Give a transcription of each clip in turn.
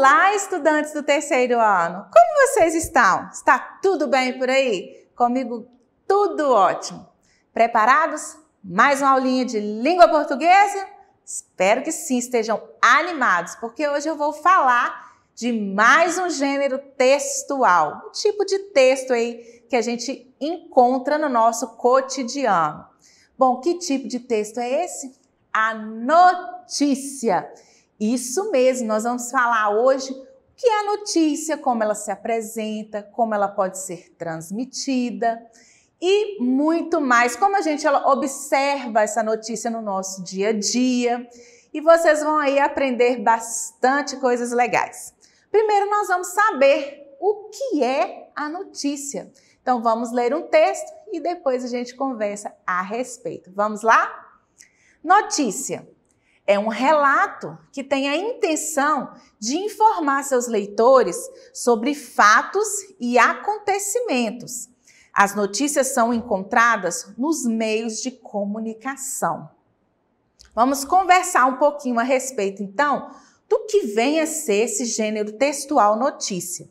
Olá, estudantes do terceiro ano! Como vocês estão? Está tudo bem por aí? Comigo, tudo ótimo! Preparados? Mais uma aulinha de língua portuguesa? Espero que sim, estejam animados, porque hoje eu vou falar de mais um gênero textual, um tipo de texto aí que a gente encontra no nosso cotidiano. Bom, que tipo de texto é esse? A notícia. Isso mesmo, nós vamos falar hoje o que é a notícia, como ela se apresenta, como ela pode ser transmitida e muito mais, como a gente observa essa notícia no nosso dia a dia. E vocês vão aí aprender bastante coisas legais. Primeiro, nós vamos saber o que é a notícia. Então, vamos ler um texto e depois a gente conversa a respeito. Vamos lá? Notícia é um relato que tem a intenção de informar seus leitores sobre fatos e acontecimentos. As notícias são encontradas nos meios de comunicação. Vamos conversar um pouquinho a respeito, então, do que vem a ser esse gênero textual notícia.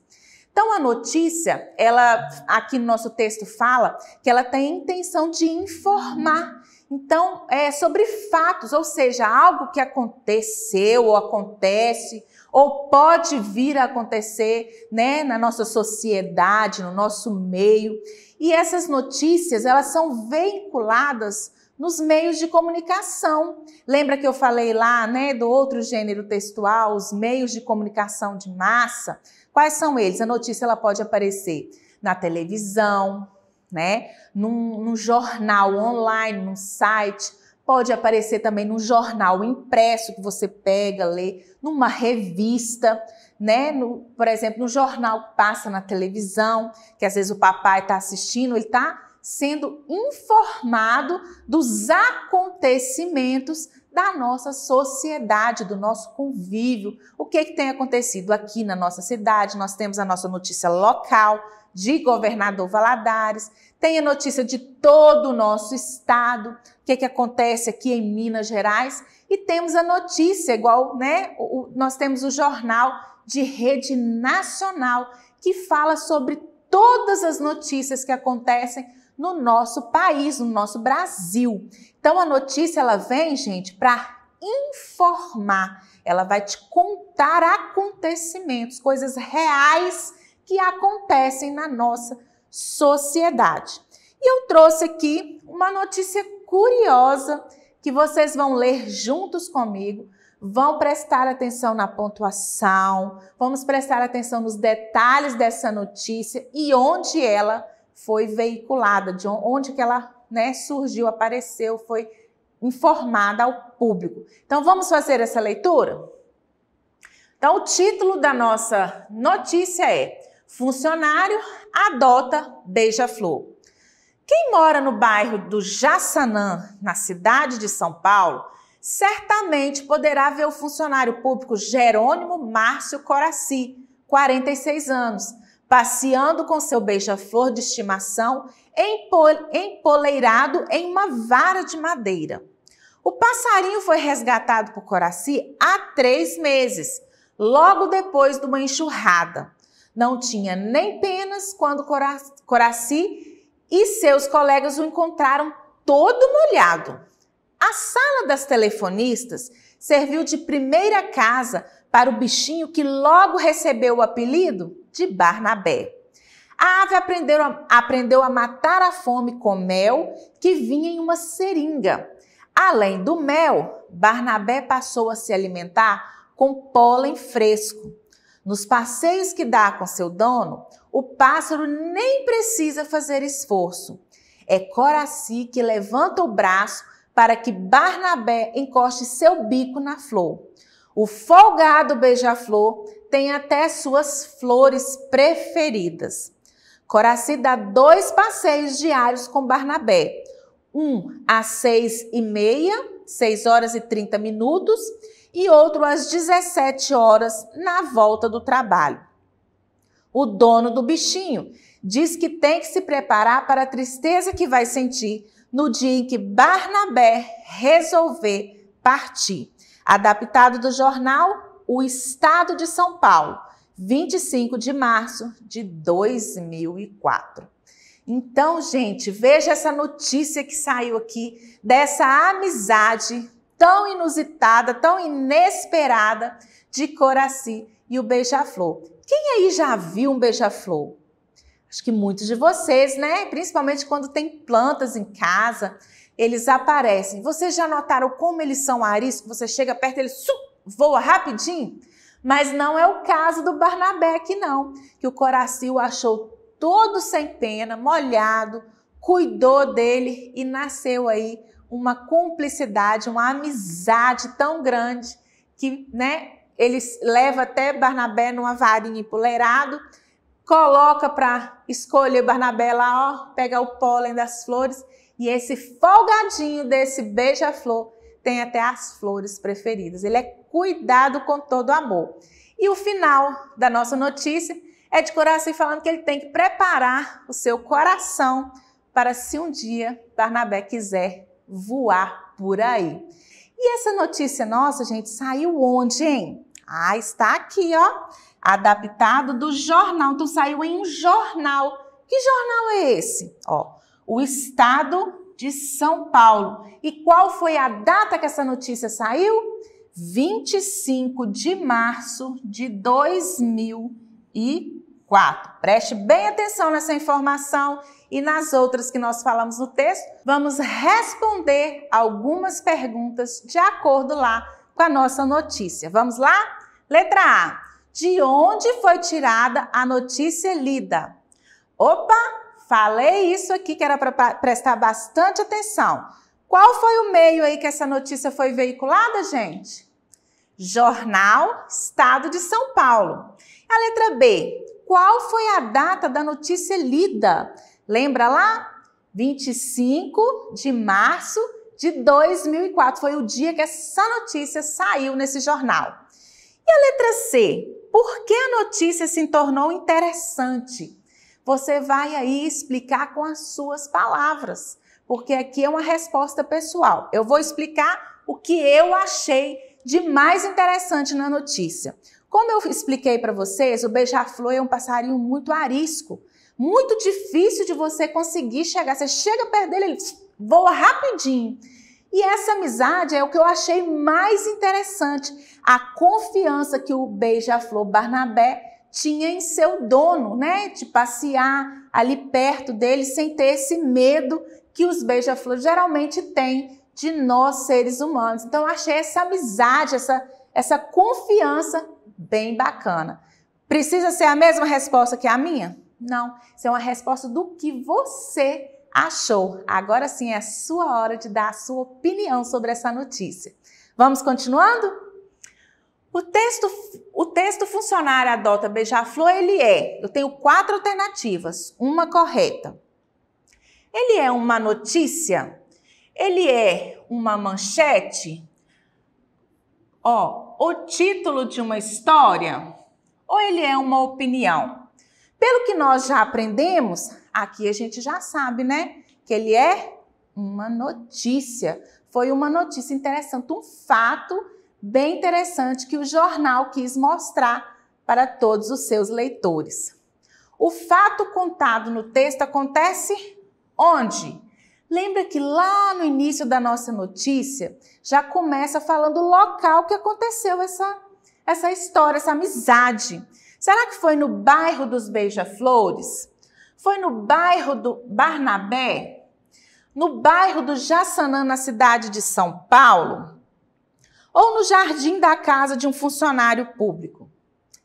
Então, a notícia, ela aqui no nosso texto fala que ela tem a intenção de informar, então, é sobre fatos, ou seja, algo que aconteceu ou acontece ou pode vir a acontecer, né, na nossa sociedade, no nosso meio. E essas notícias, elas são veiculadas nos meios de comunicação. Lembra que eu falei lá, né, do outro gênero textual, os meios de comunicação de massa? Quais são eles? A notícia ela pode aparecer na televisão, né? Num, num jornal online, num site, pode aparecer também num jornal impresso que você pega, lê, numa revista, né? No, por exemplo, no jornal que passa na televisão, que às vezes o papai está assistindo, ele está sendo informado dos acontecimentos da nossa sociedade, do nosso convívio. O que, que tem acontecido aqui na nossa cidade? Nós temos a nossa notícia local, de Governador Valadares, tem a notícia de todo o nosso estado, o que, é que acontece aqui em Minas Gerais, e temos a notícia, igual, né? O, nós temos o jornal de rede nacional que fala sobre todas as notícias que acontecem no nosso país, no nosso Brasil. Então a notícia ela vem, gente, para informar. Ela vai te contar acontecimentos, coisas reais que acontecem na nossa sociedade. E eu trouxe aqui uma notícia curiosa que vocês vão ler juntos comigo. Vão prestar atenção na pontuação, vamos prestar atenção nos detalhes dessa notícia e onde ela foi veiculada, de onde que ela né, surgiu, apareceu, foi informada ao público. Então vamos fazer essa leitura? Então o título da nossa notícia é Funcionário adota beija-flor. Quem mora no bairro do Jaçanã, na cidade de São Paulo, certamente poderá ver o funcionário público Jerônimo Márcio Coraci, 46 anos, passeando com seu beija-flor de estimação empoleirado em uma vara de madeira. O passarinho foi resgatado por Coraci há três meses, logo depois de uma enxurrada. Não tinha nem penas quando Coraci e seus colegas o encontraram todo molhado. A sala das telefonistas serviu de primeira casa para o bichinho que logo recebeu o apelido de Barnabé. A ave aprendeu a, aprendeu a matar a fome com mel que vinha em uma seringa. Além do mel, Barnabé passou a se alimentar com pólen fresco. Nos passeios que dá com seu dono, o pássaro nem precisa fazer esforço. É Coraci que levanta o braço para que Barnabé encoste seu bico na flor. O folgado beija-flor tem até suas flores preferidas. Coraci dá dois passeios diários com Barnabé. Um às seis e meia, seis horas e trinta minutos, e outro às 17 horas na volta do trabalho. O dono do bichinho diz que tem que se preparar para a tristeza que vai sentir no dia em que Barnabé resolver partir. Adaptado do jornal O Estado de São Paulo, 25 de março de 2004. Então, gente, veja essa notícia que saiu aqui dessa amizade tão inusitada, tão inesperada de Coraci e o beija-flor. Quem aí já viu um beija-flor? Acho que muitos de vocês, né? Principalmente quando tem plantas em casa, eles aparecem. Vocês já notaram como eles são arisco? Você chega perto, ele su, voa rapidinho? Mas não é o caso do Barnabé aqui não, que o Coraci o achou todo sem pena, molhado, cuidou dele e nasceu aí uma cumplicidade, uma amizade tão grande que, né, ele leva até Barnabé numa varinha empoleirado, coloca para escolher Barnabé lá, ó, pega o pólen das flores e esse folgadinho desse beija-flor tem até as flores preferidas. Ele é cuidado com todo amor. E o final da nossa notícia é de coração falando que ele tem que preparar o seu coração para se um dia Barnabé quiser voar por aí. E essa notícia nossa, gente, saiu onde, hein? Ah, está aqui, ó, adaptado do jornal. Então saiu em um jornal. Que jornal é esse? Ó, o Estado de São Paulo. E qual foi a data que essa notícia saiu? 25 de março de e 4. Preste bem atenção nessa informação e nas outras que nós falamos no texto. Vamos responder algumas perguntas de acordo lá com a nossa notícia. Vamos lá? Letra A. De onde foi tirada a notícia lida? Opa, falei isso aqui que era para prestar bastante atenção. Qual foi o meio aí que essa notícia foi veiculada, gente? Jornal Estado de São Paulo. A letra B qual foi a data da notícia lida? Lembra lá? 25 de março de 2004 foi o dia que essa notícia saiu nesse jornal. E a letra C? Por que a notícia se tornou interessante? Você vai aí explicar com as suas palavras, porque aqui é uma resposta pessoal. Eu vou explicar o que eu achei de mais interessante na notícia. Como eu expliquei para vocês, o beija-flor é um passarinho muito arisco, muito difícil de você conseguir chegar. Você chega perto dele, ele voa rapidinho. E essa amizade é o que eu achei mais interessante, a confiança que o beija-flor Barnabé tinha em seu dono, né? De passear ali perto dele sem ter esse medo que os beija-flor geralmente têm de nós seres humanos. Então eu achei essa amizade, essa essa confiança bem bacana. Precisa ser a mesma resposta que a minha? Não. Isso é uma resposta do que você achou. Agora sim é a sua hora de dar a sua opinião sobre essa notícia. Vamos continuando? O texto, o texto funcionário adota beija-flor, ele é. Eu tenho quatro alternativas, uma correta. Ele é uma notícia? Ele é uma manchete? Ó, o título de uma história ou ele é uma opinião? Pelo que nós já aprendemos, aqui a gente já sabe, né? Que ele é uma notícia. Foi uma notícia interessante, um fato bem interessante que o jornal quis mostrar para todos os seus leitores. O fato contado no texto acontece onde? Lembra que lá no início da nossa notícia já começa falando o local que aconteceu essa, essa história, essa amizade. Será que foi no bairro dos Beija-Flores? Foi no bairro do Barnabé? No bairro do Jaçanã, na cidade de São Paulo? Ou no jardim da casa de um funcionário público?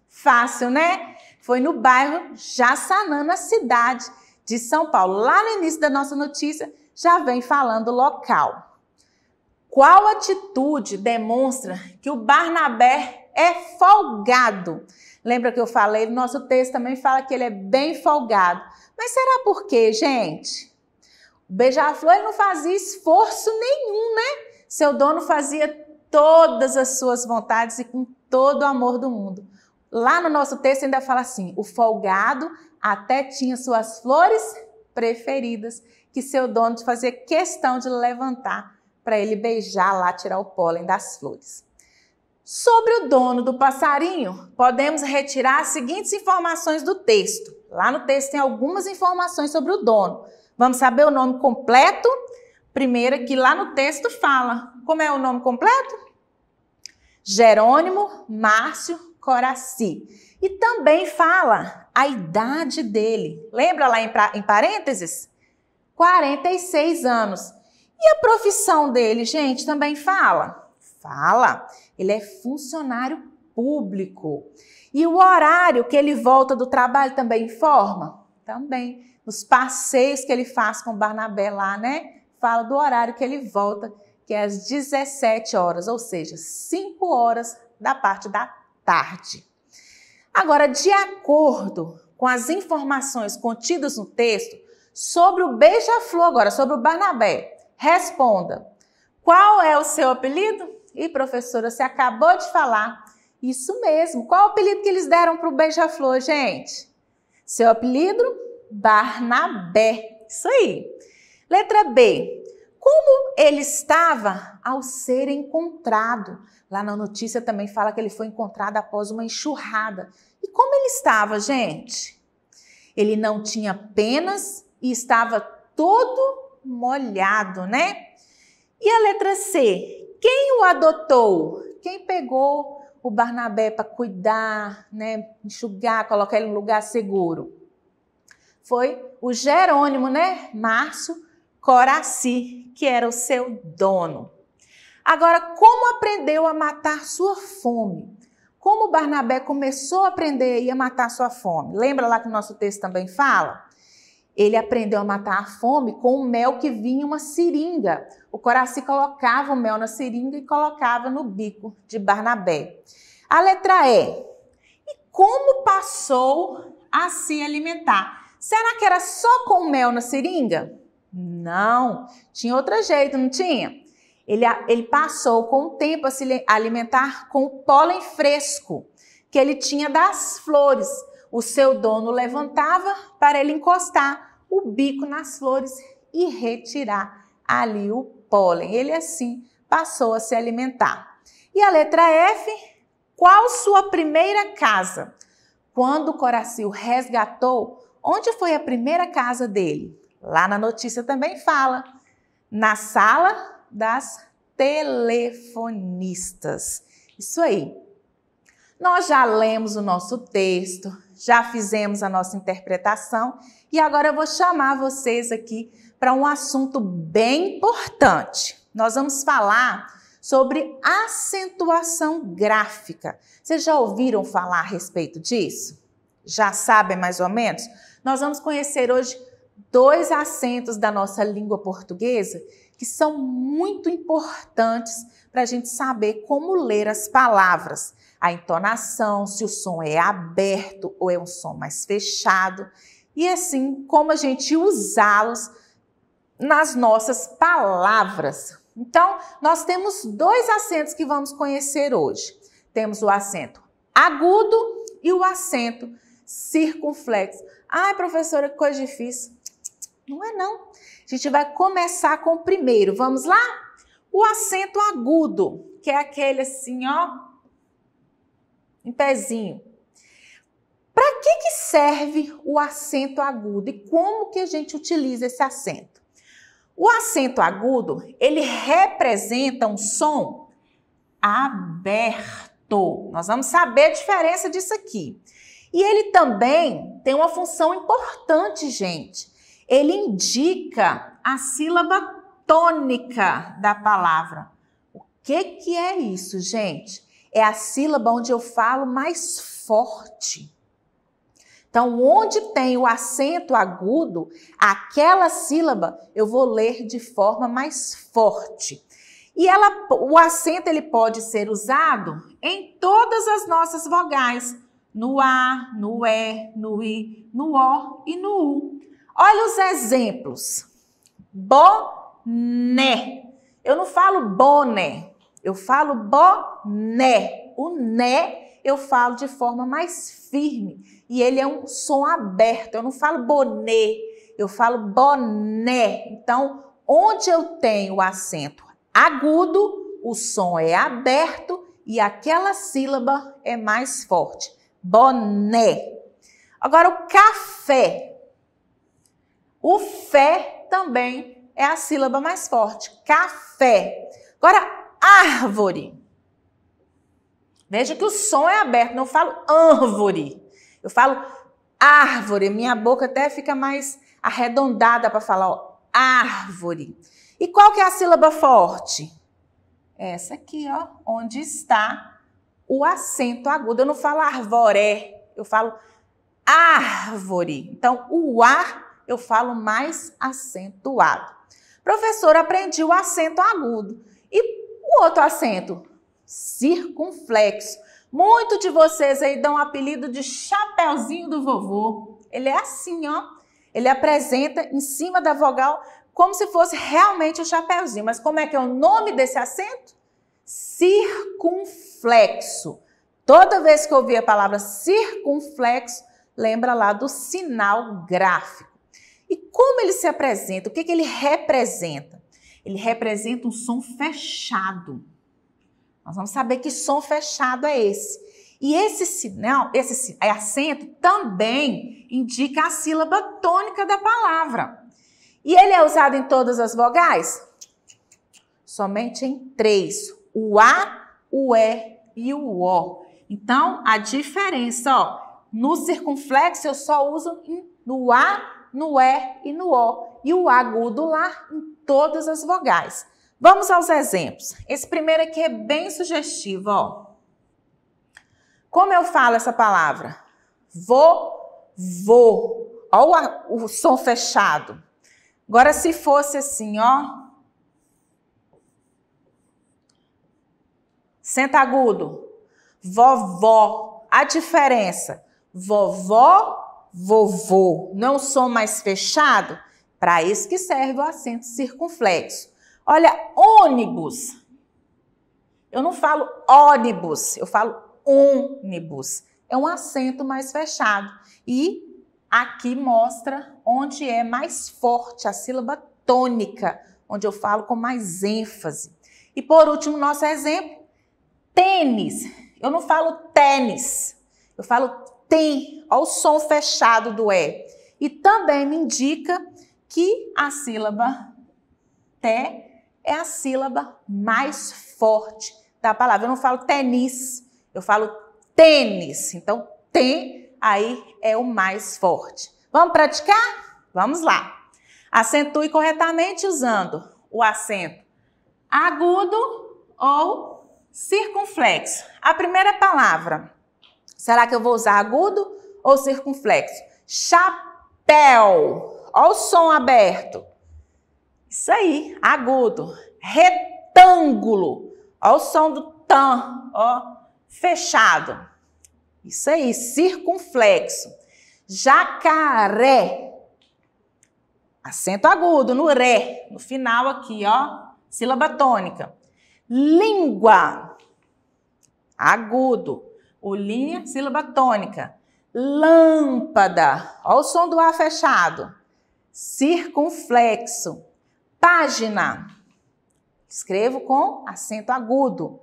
Fácil, né? Foi no bairro Jaçanã, na cidade de São Paulo. Lá no início da nossa notícia, já vem falando local. Qual atitude demonstra que o Barnabé é folgado? Lembra que eu falei, nosso texto também fala que ele é bem folgado. Mas será por quê, gente? O beija-flor não fazia esforço nenhum, né? Seu dono fazia todas as suas vontades e com todo o amor do mundo. Lá no nosso texto ainda fala assim: o folgado até tinha suas flores preferidas que seu dono fazia questão de levantar para ele beijar lá, tirar o pólen das flores. Sobre o dono do passarinho, podemos retirar as seguintes informações do texto. Lá no texto tem algumas informações sobre o dono. Vamos saber o nome completo? Primeiro, que lá no texto fala. Como é o nome completo? Jerônimo Márcio Coraci. E também fala a idade dele. Lembra lá em, em parênteses? 46 anos. E a profissão dele, gente, também fala? Fala. Ele é funcionário público. E o horário que ele volta do trabalho também informa? Também. Os passeios que ele faz com Barnabé lá, né? Fala do horário que ele volta, que é às 17 horas, ou seja, 5 horas da parte da tarde. Agora, de acordo com as informações contidas no texto, Sobre o beija-flor agora, sobre o Barnabé, responda. Qual é o seu apelido? E professora, você acabou de falar. Isso mesmo. Qual o apelido que eles deram para o beija-flor, gente? Seu apelido? Barnabé. Isso aí. Letra B. Como ele estava ao ser encontrado? Lá na notícia também fala que ele foi encontrado após uma enxurrada. E como ele estava, gente? Ele não tinha penas e estava todo molhado, né? E a letra C, quem o adotou? Quem pegou o Barnabé para cuidar, né, enxugar, colocar ele em lugar seguro? Foi o Jerônimo, né? Márcio Coraci, que era o seu dono. Agora, como aprendeu a matar sua fome? Como Barnabé começou a aprender a matar sua fome? Lembra lá que o nosso texto também fala? Ele aprendeu a matar a fome com o mel que vinha em uma seringa. O Coraci colocava o mel na seringa e colocava no bico de Barnabé. A letra E. E como passou a se alimentar? Será que era só com o mel na seringa? Não, tinha outro jeito, não tinha? Ele, ele passou com o tempo a se alimentar com o pólen fresco que ele tinha das flores o seu dono levantava para ele encostar o bico nas flores e retirar ali o pólen. Ele assim passou a se alimentar. E a letra F, qual sua primeira casa? Quando o Coracil resgatou, onde foi a primeira casa dele? Lá na notícia também fala, na sala das telefonistas. Isso aí. Nós já lemos o nosso texto, já fizemos a nossa interpretação e agora eu vou chamar vocês aqui para um assunto bem importante. Nós vamos falar sobre acentuação gráfica. Vocês já ouviram falar a respeito disso? Já sabem mais ou menos? Nós vamos conhecer hoje dois acentos da nossa língua portuguesa que são muito importantes para a gente saber como ler as palavras a entonação, se o som é aberto ou é um som mais fechado, e assim como a gente usá-los nas nossas palavras. Então, nós temos dois acentos que vamos conhecer hoje. Temos o acento agudo e o acento circunflexo. Ai, professora, que coisa difícil. Não é não. A gente vai começar com o primeiro. Vamos lá? O acento agudo, que é aquele assim, ó, em pezinho. Para que, que serve o acento agudo e como que a gente utiliza esse acento? O acento agudo, ele representa um som aberto. Nós vamos saber a diferença disso aqui. E ele também tem uma função importante, gente. Ele indica a sílaba tônica da palavra. O que, que é isso, gente? é a sílaba onde eu falo mais forte. Então, onde tem o acento agudo, aquela sílaba eu vou ler de forma mais forte. E ela, o acento ele pode ser usado em todas as nossas vogais, no A, no E, no I, no O e no U. Olha os exemplos. Boné. Eu não falo boné, eu falo boné. O né eu falo de forma mais firme e ele é um som aberto. Eu não falo boné, eu falo boné. Então, onde eu tenho o acento agudo, o som é aberto e aquela sílaba é mais forte. Boné. Agora, o café. O fé também é a sílaba mais forte. Café. Agora, árvore. Veja que o som é aberto, não falo árvore. Eu falo árvore, minha boca até fica mais arredondada para falar ó, árvore. E qual que é a sílaba forte? Essa aqui, ó, onde está o acento agudo. Eu não falo arvoré, eu falo árvore. Então, o ar eu falo mais acentuado. Professor, aprendi o acento agudo. E o outro acento, circunflexo. Muitos de vocês aí dão o apelido de chapeuzinho do vovô. Ele é assim, ó. Ele apresenta em cima da vogal como se fosse realmente o chapeuzinho. Mas como é que é o nome desse acento? Circunflexo. Toda vez que eu ouvir a palavra circunflexo, lembra lá do sinal gráfico. E como ele se apresenta? O que, que ele representa? Ele representa um som fechado. Nós vamos saber que som fechado é esse. E esse sinal, esse é acento também indica a sílaba tônica da palavra. E ele é usado em todas as vogais? Somente em três: o A, o E e o O. Então, a diferença, ó, no circunflexo eu só uso no A, no E e no O. E o agudo lá em todas as vogais. Vamos aos exemplos. Esse primeiro aqui é bem sugestivo, ó. Como eu falo essa palavra? Vou, vou. Olha o, o som fechado. Agora, se fosse assim, ó. senta agudo. Vovó. A diferença. Vovó, vovô. Não som mais fechado. Para isso que serve o acento circunflexo. Olha, ônibus. Eu não falo ônibus, eu falo ônibus. É um acento mais fechado. E aqui mostra onde é mais forte a sílaba tônica, onde eu falo com mais ênfase. E por último, nosso exemplo, tênis. Eu não falo tênis, eu falo tem. Olha o som fechado do E. E também me indica que a sílaba té é a sílaba mais forte da palavra. Eu não falo tênis, eu falo tênis. Então, tem aí é o mais forte. Vamos praticar? Vamos lá. Acentue corretamente usando o acento agudo ou circunflexo. A primeira palavra, será que eu vou usar agudo ou circunflexo? Chapéu. Olha o som aberto. Isso aí, agudo. Retângulo. Olha o som do tan, ó, fechado. Isso aí, circunflexo. Jacaré. Acento agudo no ré, no final aqui, ó, sílaba tônica. Língua. Agudo. O linha, sílaba tônica. Lâmpada. Olha o som do A fechado circunflexo. Página, escrevo com acento agudo.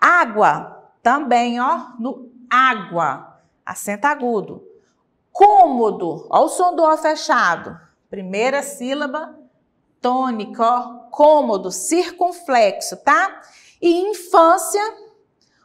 Água, também, ó, no água, acento agudo. Cômodo, ó o som do ó fechado. Primeira sílaba tônica, ó, cômodo, circunflexo, tá? E infância,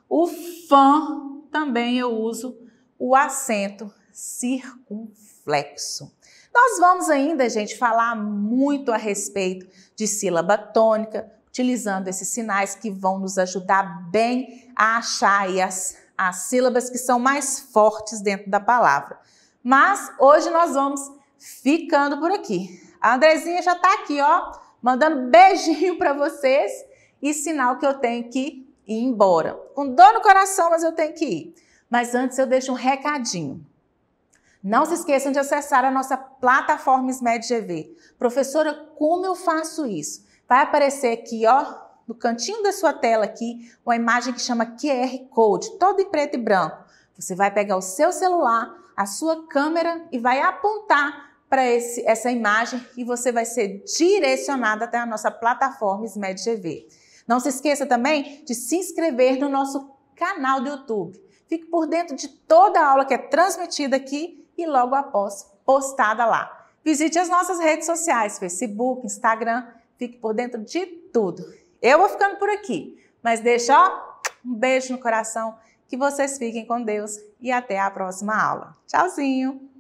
o fã, também eu uso o acento circunflexo. Nós vamos ainda, gente, falar muito a respeito de sílaba tônica, utilizando esses sinais que vão nos ajudar bem a achar as, as sílabas que são mais fortes dentro da palavra. Mas hoje nós vamos ficando por aqui. A Andrezinha já está aqui, ó, mandando beijinho para vocês e sinal que eu tenho que ir embora. Com dor no coração, mas eu tenho que ir. Mas antes eu deixo um recadinho. Não se esqueçam de acessar a nossa plataforma SMED GV. Professora, como eu faço isso? Vai aparecer aqui, ó, no cantinho da sua tela aqui, uma imagem que chama QR Code, todo em preto e branco. Você vai pegar o seu celular, a sua câmera e vai apontar para essa imagem e você vai ser direcionado até a nossa plataforma SMED GV. Não se esqueça também de se inscrever no nosso canal do YouTube. Fique por dentro de toda a aula que é transmitida aqui e logo após postada lá. Visite as nossas redes sociais, Facebook, Instagram, fique por dentro de tudo. Eu vou ficando por aqui, mas deixa ó, um beijo no coração, que vocês fiquem com Deus e até a próxima aula. Tchauzinho!